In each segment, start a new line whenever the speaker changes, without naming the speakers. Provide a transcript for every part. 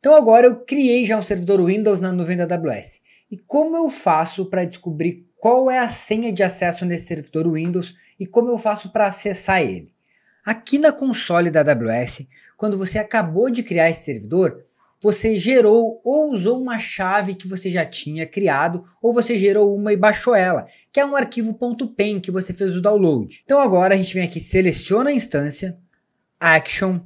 Então agora eu criei já um servidor Windows na nuvem da AWS. E como eu faço para descobrir qual é a senha de acesso nesse servidor Windows e como eu faço para acessar ele? Aqui na console da AWS, quando você acabou de criar esse servidor, você gerou ou usou uma chave que você já tinha criado, ou você gerou uma e baixou ela, que é um arquivo .pen que você fez o download. Então agora a gente vem aqui, seleciona a instância, Action,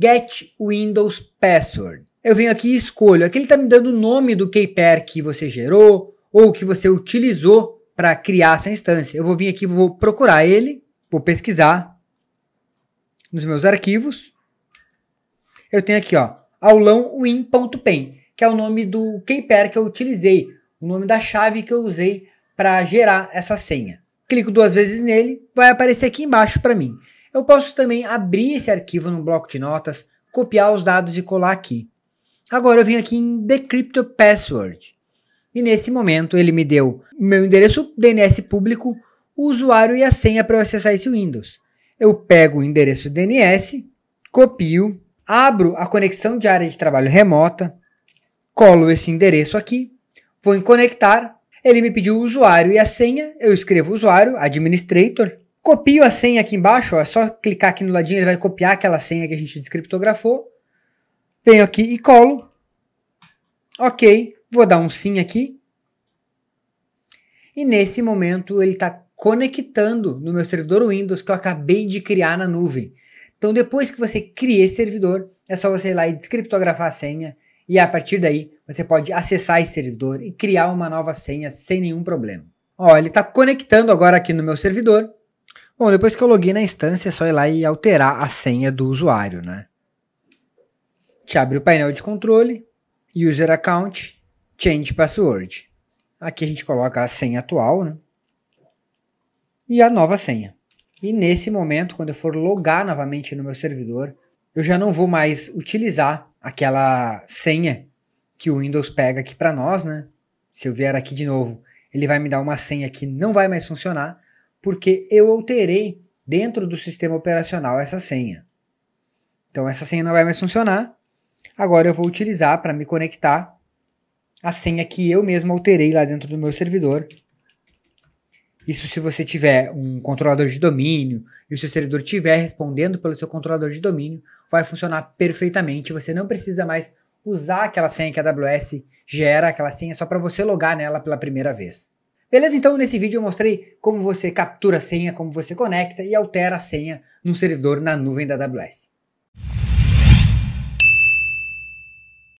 Get Windows Password eu venho aqui e escolho. Aqui ele está me dando o nome do keypair que você gerou ou que você utilizou para criar essa instância. Eu vou vir aqui, vou procurar ele, vou pesquisar nos meus arquivos. Eu tenho aqui, ó, aulão win.pen, que é o nome do keypair que eu utilizei, o nome da chave que eu usei para gerar essa senha. Clico duas vezes nele, vai aparecer aqui embaixo para mim. Eu posso também abrir esse arquivo no bloco de notas, copiar os dados e colar aqui. Agora eu vim aqui em Decrypto Password. E nesse momento ele me deu meu endereço DNS público, o usuário e a senha para acessar esse Windows. Eu pego o endereço DNS, copio, abro a conexão de área de trabalho remota, colo esse endereço aqui, vou em conectar, ele me pediu o usuário e a senha, eu escrevo usuário, administrator, copio a senha aqui embaixo, ó, é só clicar aqui no ladinho, ele vai copiar aquela senha que a gente descriptografou, Venho aqui e colo. Ok, vou dar um sim aqui. E nesse momento ele está conectando no meu servidor Windows que eu acabei de criar na nuvem. Então depois que você cria esse servidor, é só você ir lá e descriptografar a senha e a partir daí você pode acessar esse servidor e criar uma nova senha sem nenhum problema. Ó, ele está conectando agora aqui no meu servidor. Bom, depois que eu loguei na instância, é só ir lá e alterar a senha do usuário, né? gente abre o painel de controle, User Account, Change Password. Aqui a gente coloca a senha atual né? e a nova senha. E nesse momento, quando eu for logar novamente no meu servidor, eu já não vou mais utilizar aquela senha que o Windows pega aqui para nós, né? Se eu vier aqui de novo, ele vai me dar uma senha que não vai mais funcionar, porque eu alterei dentro do sistema operacional essa senha. Então essa senha não vai mais funcionar Agora eu vou utilizar para me conectar a senha que eu mesmo alterei lá dentro do meu servidor. Isso se você tiver um controlador de domínio e o seu servidor estiver respondendo pelo seu controlador de domínio, vai funcionar perfeitamente. Você não precisa mais usar aquela senha que a AWS gera, aquela senha só para você logar nela pela primeira vez. Beleza? Então, nesse vídeo eu mostrei como você captura a senha, como você conecta e altera a senha no servidor na nuvem da AWS.